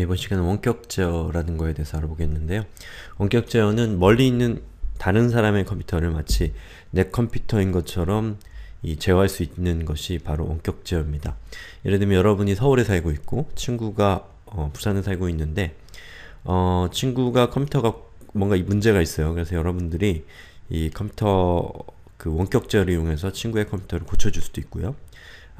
이번 시간은 원격 제어라는 거에 대해서 알아보겠는데요. 원격 제어는 멀리 있는 다른 사람의 컴퓨터를 마치 내 컴퓨터인 것처럼 이 제어할 수 있는 것이 바로 원격 제어입니다. 예를 들면 여러분이 서울에 살고 있고 친구가 어, 부산에 살고 있는데 어, 친구가 컴퓨터가 뭔가 문제가 있어요. 그래서 여러분들이 이 컴퓨터 그 원격 제어를 이용해서 친구의 컴퓨터를 고쳐줄 수도 있고요.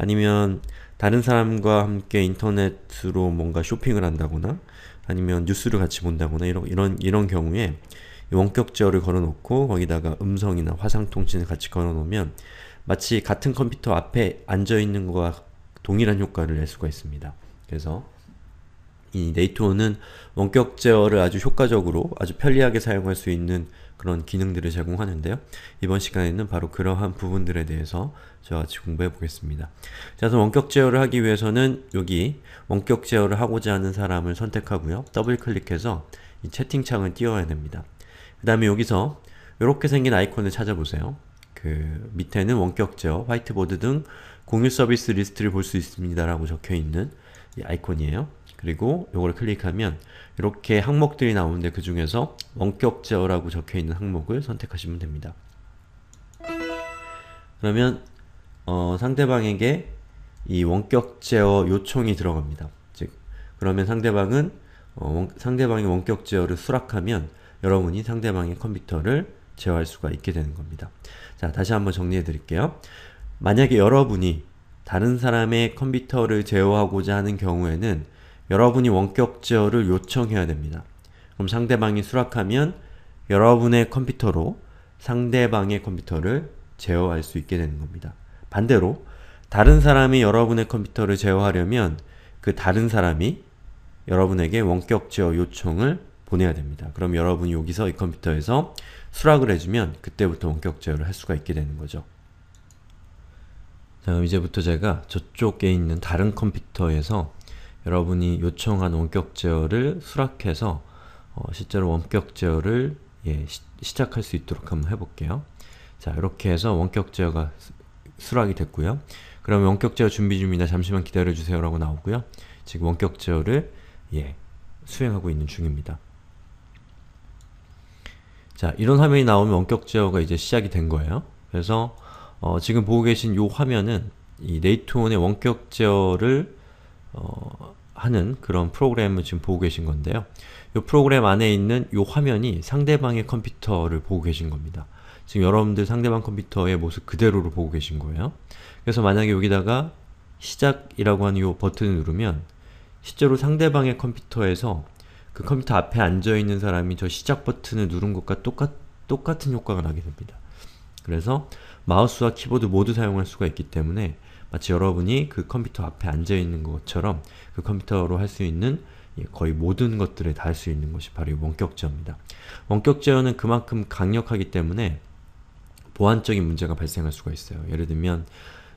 아니면 다른 사람과 함께 인터넷으로 뭔가 쇼핑을 한다거나 아니면 뉴스를 같이 본다거나 이런 이런 이런 경우에 원격 제어를 걸어놓고 거기다가 음성이나 화상 통신을 같이 걸어놓으면 마치 같은 컴퓨터 앞에 앉아 있는 것과 동일한 효과를 낼 수가 있습니다. 그래서 이 네이트온은 원격 제어를 아주 효과적으로 아주 편리하게 사용할 수 있는 그런 기능들을 제공하는데요. 이번 시간에는 바로 그러한 부분들에 대해서 저와 같이 공부해 보겠습니다. 자, 그래서 원격 제어를 하기 위해서는 여기 원격 제어를 하고자 하는 사람을 선택하고요. 더블 클릭해서 이 채팅창을 띄워야 됩니다. 그 다음에 여기서 이렇게 생긴 아이콘을 찾아보세요. 그 밑에는 원격 제어, 화이트보드 등 공유 서비스 리스트를 볼 수 있습니다라고 적혀있는 이 아이콘이에요. 그리고 요걸 클릭하면 이렇게 항목들이 나오는데 그 중에서 원격 제어라고 적혀있는 항목을 선택하시면 됩니다. 그러면 어, 상대방에게 이 원격 제어 요청이 들어갑니다. 즉 그러면 상대방은 어, 원, 상대방이 원격 제어를 수락하면 여러분이 상대방의 컴퓨터를 제어할 수가 있게 되는 겁니다. 자 다시 한번 정리해 드릴게요. 만약에 여러분이 다른 사람의 컴퓨터를 제어하고자 하는 경우에는 여러분이 원격 제어를 요청해야 됩니다. 그럼 상대방이 수락하면 여러분의 컴퓨터로 상대방의 컴퓨터를 제어할 수 있게 되는 겁니다. 반대로 다른 사람이 여러분의 컴퓨터를 제어하려면 그 다른 사람이 여러분에게 원격 제어 요청을 보내야 됩니다. 그럼 여러분이 여기서 이 컴퓨터에서 수락을 해주면 그때부터 원격 제어를 할 수가 있게 되는 거죠. 자, 이제부터 제가 저쪽에 있는 다른 컴퓨터에서 여러분이 요청한 원격 제어를 수락해서 어, 실제로 원격 제어를 예, 시, 작할수 있도록 한번 해볼게요. 자, 이렇게 해서 원격 제어가 수락이 됐고요. 그럼 원격 제어 준비 중입니다. 잠시만 기다려주세요 라고 나오고요. 지금 원격 제어를 예, 수행하고 있는 중입니다. 자, 이런 화면이 나오면 원격 제어가 이제 시작이 된 거예요. 그래서 어, 지금 보고 계신 이 화면은 이 네이트온의 원격 제어를 어, 하는 그런 프로그램을 지금 보고 계신 건데요. 이 프로그램 안에 있는 이 화면이 상대방의 컴퓨터를 보고 계신 겁니다. 지금 여러분들 상대방 컴퓨터의 모습 그대로를 보고 계신 거예요. 그래서 만약에 여기다가 시작이라고 하는 이 버튼을 누르면 실제로 상대방의 컴퓨터에서 그 컴퓨터 앞에 앉아있는 사람이 저 시작 버튼을 누른 것과 똑같, 똑같은 효과가 나게 됩니다. 그래서 마우스와 키보드 모두 사용할 수가 있기 때문에 마치 여러분이 그 컴퓨터 앞에 앉아있는 것처럼 그 컴퓨터로 할 수 있는 예, 거의 모든 것들을 다 할 수 있는 것이 바로 이 원격 제어입니다. 원격 제어는 그만큼 강력하기 때문에 보안적인 문제가 발생할 수가 있어요. 예를 들면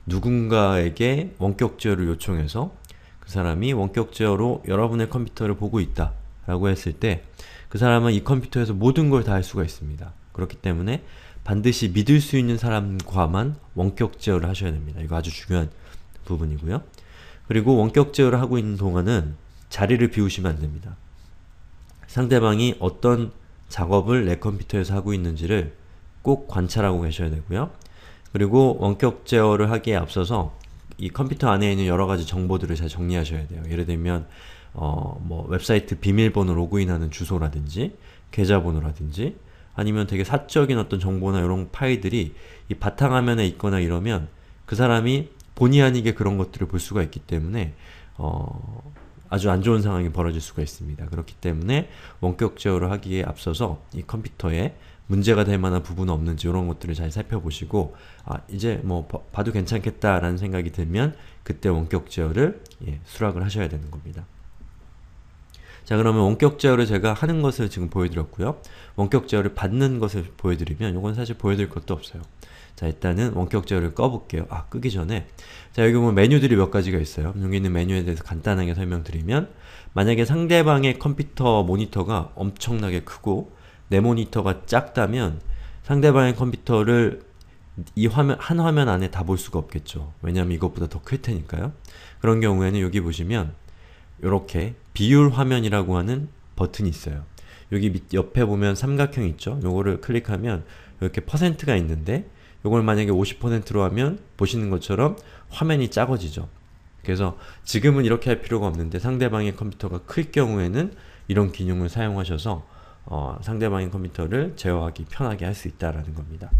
누군가에게 원격 제어를 요청해서 그 사람이 원격 제어로 여러분의 컴퓨터를 보고 있다 라고 했을 때 그 사람은 이 컴퓨터에서 모든 걸 다 할 수가 있습니다. 그렇기 때문에 반드시 믿을 수 있는 사람과만 원격 제어를 하셔야 됩니다. 이거 아주 중요한 부분이고요. 그리고 원격 제어를 하고 있는 동안은 자리를 비우시면 안됩니다. 상대방이 어떤 작업을 내 컴퓨터에서 하고 있는지를 꼭 관찰하고 계셔야 되고요. 그리고 원격 제어를 하기에 앞서서 이 컴퓨터 안에 있는 여러가지 정보들을 잘 정리하셔야 돼요. 예를 들면 어, 뭐 웹사이트 비밀번호 로그인하는 주소라든지 계좌번호라든지 아니면 되게 사적인 어떤 정보나 이런 파일들이 이 바탕화면에 있거나 이러면 그 사람이 본의 아니게 그런 것들을 볼 수가 있기 때문에 어, 아주 안 좋은 상황이 벌어질 수가 있습니다. 그렇기 때문에 원격 제어를 하기에 앞서서 이 컴퓨터에 문제가 될 만한 부분은 없는지 이런 것들을 잘 살펴보시고 아 이제 뭐 봐, 도 괜찮겠다라는 생각이 들면 그때 원격 제어를 예, 수락을 하셔야 되는 겁니다. 자 그러면 원격 제어를 제가 하는 것을 지금 보여드렸고요. 원격 제어를 받는 것을 보여드리면 이건 사실 보여드릴 것도 없어요. 자 일단은 원격 제어를 꺼볼게요. 아 끄기 전에 자 여기 보면 메뉴들이 몇 가지가 있어요. 여기 있는 메뉴에 대해서 간단하게 설명드리면 만약에 상대방의 컴퓨터 모니터가 엄청나게 크고 내 모니터가 작다면 상대방의 컴퓨터를 이 화면, 한 화면 안에 다 볼 수가 없겠죠. 왜냐면 이것보다 더 클 테니까요. 그런 경우에는 여기 보시면 이렇게 비율 화면이라고 하는 버튼이 있어요. 여기 밑 옆에 보면 삼각형 있죠? 요거를 클릭하면 이렇게 퍼센트가 있는데 요걸 만약에 50%로 하면 보시는 것처럼 화면이 작아지죠. 그래서 지금은 이렇게 할 필요가 없는데 상대방의 컴퓨터가 클 경우에는 이런 기능을 사용하셔서 어, 상대방의 컴퓨터를 제어하기 편하게 할 수 있다라는 겁니다.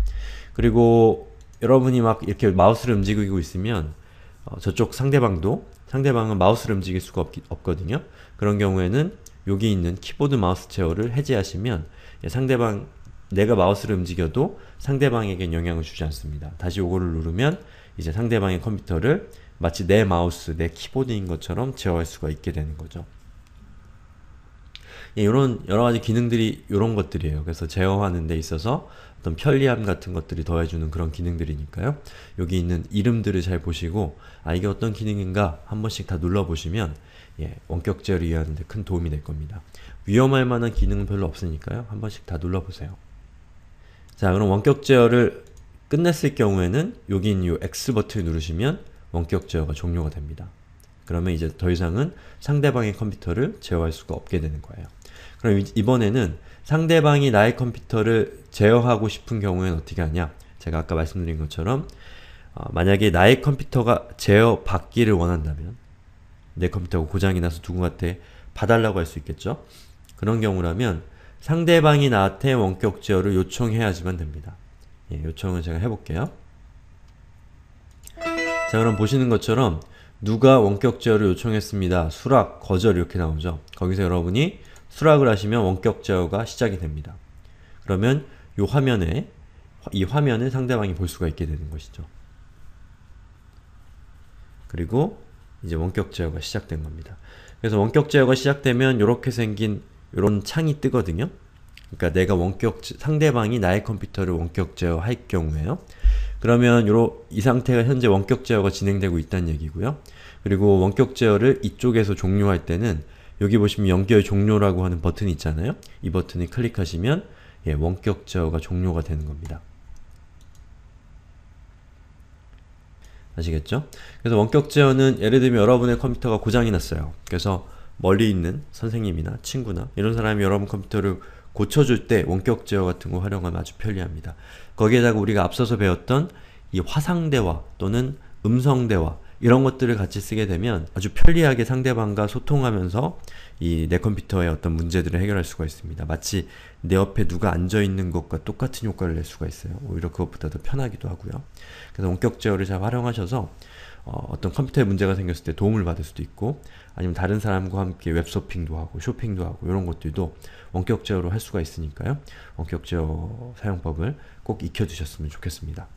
그리고 여러분이 막 이렇게 마우스를 움직이고 있으면 어, 저쪽 상대방도 상대방은 마우스를 움직일 수가 없, 없거든요. 그런 경우에는 여기 있는 키보드 마우스 제어를 해제하시면 예, 상대방 내가 마우스를 움직여도 상대방에게 영향을 주지 않습니다. 다시 이거를 누르면 이제 상대방의 컴퓨터를 마치 내 마우스, 내 키보드인 것처럼 제어할 수가 있게 되는 거죠. 예, 이런 여러 가지 기능들이 이런 것들이에요. 그래서 제어하는 데 있어서 어떤 편리함 같은 것들이 더해주는 그런 기능들이니까요. 여기 있는 이름들을 잘 보시고 아 이게 어떤 기능인가 한 번씩 다 눌러보시면 예, 원격 제어를 이해하는 데 큰 도움이 될 겁니다. 위험할 만한 기능은 별로 없으니까요. 한 번씩 다 눌러보세요. 자 그럼 원격 제어를 끝냈을 경우에는 여기 있는 이 X 버튼을 누르시면 원격 제어가 종료가 됩니다. 그러면 이제 더 이상은 상대방의 컴퓨터를 제어할 수가 없게 되는 거예요. 그럼 이번에는 상대방이 나의 컴퓨터를 제어하고 싶은 경우에는 어떻게 하냐? 제가 아까 말씀드린 것처럼 어, 만약에 나의 컴퓨터가 제어받기를 원한다면 내 컴퓨터가 고장이 나서 누구한테 봐달라고 할 수 있겠죠? 그런 경우라면 상대방이 나한테 원격 제어를 요청해야지만 됩니다. 예, 요청을 제가 해볼게요. 자 그럼 보시는 것처럼 누가 원격 제어를 요청했습니다. 수락, 거절 이렇게 나오죠. 거기서 여러분이 수락을 하시면 원격 제어가 시작이 됩니다. 그러면 이 화면에 이 화면을 상대방이 볼 수가 있게 되는 것이죠. 그리고 이제 원격 제어가 시작된 겁니다. 그래서 원격 제어가 시작되면 이렇게 생긴 이런 창이 뜨거든요. 그러니까 내가 원격 상대방이 나의 컴퓨터를 원격 제어할 경우에요. 그러면 요로 이 상태가 현재 원격 제어가 진행되고 있다는 얘기고요. 그리고 원격 제어를 이쪽에서 종료할 때는 여기 보시면 연결 종료라고 하는 버튼 이 있잖아요? 이 버튼을 클릭하시면 예, 원격 제어가 종료가 되는 겁니다. 아시겠죠? 그래서 원격 제어는 예를 들면 여러분의 컴퓨터가 고장이 났어요. 그래서 멀리 있는 선생님이나 친구나 이런 사람이 여러분 컴퓨터를 고쳐줄 때 원격 제어 같은 거 활용하면 아주 편리합니다. 거기에다가 우리가 앞서서 배웠던 이 화상대화 또는 음성대화 이런 것들을 같이 쓰게 되면 아주 편리하게 상대방과 소통하면서 이 내 컴퓨터의 어떤 문제들을 해결할 수가 있습니다. 마치 내 옆에 누가 앉아있는 것과 똑같은 효과를 낼 수가 있어요. 오히려 그것보다 더 편하기도 하고요. 그래서 원격 제어를 잘 활용하셔서 어, 떤 컴퓨터에 문제가 생겼을 때 도움을 받을 수도 있고 아니면 다른 사람과 함께 웹서핑도 하고 쇼핑도 하고 이런 것들도 원격 제어로 할 수가 있으니까요. 원격 제어 사용법을 꼭 익혀두셨으면 좋겠습니다.